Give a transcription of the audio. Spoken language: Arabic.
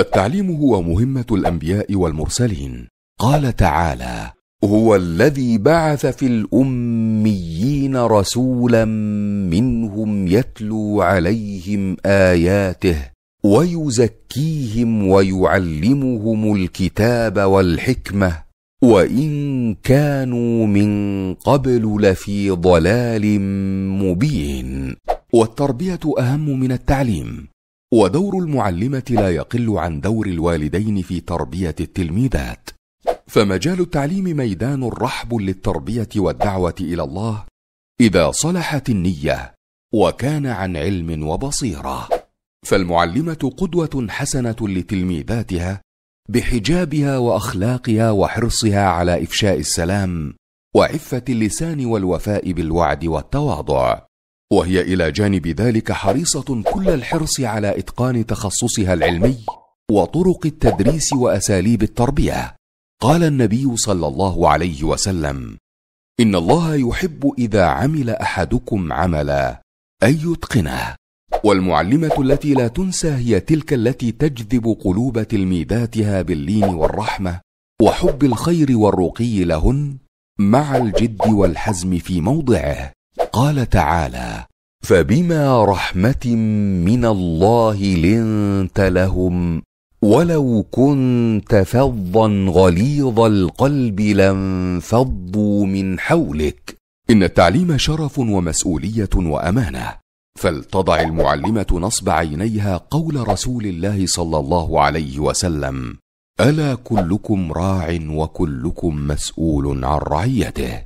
التعليم هو مهمه الانبياء والمرسلين قال تعالى هو الذي بعث في الاميين رسولا منهم يتلو عليهم اياته ويزكيهم ويعلمهم الكتاب والحكمه وان كانوا من قبل لفي ضلال مبين والتربيه اهم من التعليم ودور المعلمة لا يقل عن دور الوالدين في تربية التلميذات. فمجال التعليم ميدان رحب للتربية والدعوة إلى الله إذا صلحت النية وكان عن علم وبصيرة. فالمعلمة قدوة حسنة لتلميذاتها بحجابها واخلاقها وحرصها على افشاء السلام وعفه اللسان والوفاء بالوعد والتواضع وهي الى جانب ذلك حريصه كل الحرص على اتقان تخصصها العلمي وطرق التدريس واساليب التربيه قال النبي صلى الله عليه وسلم ان الله يحب اذا عمل احدكم عملا ان يتقنه والمعلمه التي لا تنسى هي تلك التي تجذب قلوب تلميذاتها باللين والرحمه وحب الخير والرقي لهن مع الجد والحزم في موضعه قال تعالى فبما رحمه من الله لنت لهم ولو كنت فظا غليظ القلب لانفضوا من حولك ان التعليم شرف ومسؤوليه وامانه فلتضع المعلمه نصب عينيها قول رسول الله صلى الله عليه وسلم الا كلكم راع وكلكم مسؤول عن رعيته